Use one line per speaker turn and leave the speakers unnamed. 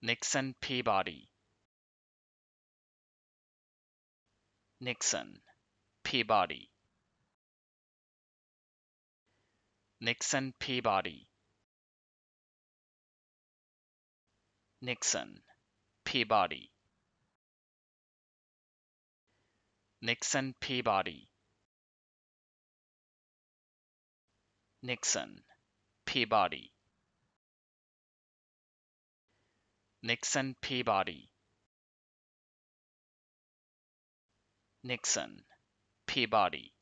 Nixon Peabody Nixon Peabody Nixon Peabody Nixon Peabody Nixon Peabody Nixon Peabody Nixon Peabody Nixon Peabody